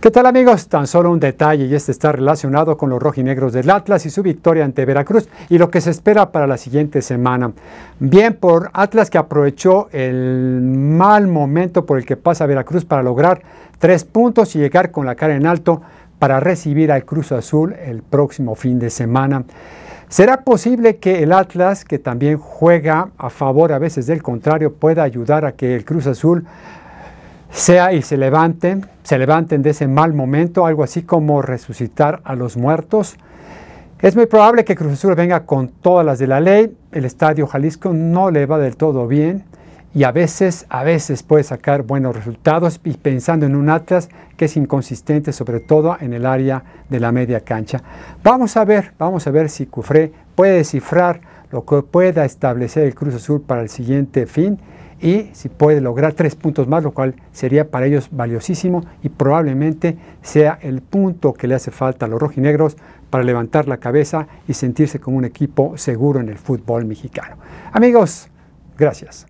¿Qué tal amigos? Tan solo un detalle y este está relacionado con los rojinegros del Atlas y su victoria ante Veracruz y lo que se espera para la siguiente semana. Bien por Atlas que aprovechó el mal momento por el que pasa Veracruz para lograr tres puntos y llegar con la cara en alto para recibir al Cruz Azul el próximo fin de semana. ¿Será posible que el Atlas, que también juega a favor a veces del contrario, pueda ayudar a que el Cruz Azul sea y se levanten, se levanten de ese mal momento, algo así como resucitar a los muertos. Es muy probable que Cruz Azul venga con todas las de la ley, el Estadio Jalisco no le va del todo bien y a veces, a veces puede sacar buenos resultados y pensando en un Atlas que es inconsistente sobre todo en el área de la media cancha. Vamos a ver, vamos a ver si Cufré puede descifrar lo que pueda establecer el Cruz Azul para el siguiente fin y si puede lograr tres puntos más, lo cual sería para ellos valiosísimo y probablemente sea el punto que le hace falta a los rojinegros para levantar la cabeza y sentirse como un equipo seguro en el fútbol mexicano. Amigos, gracias.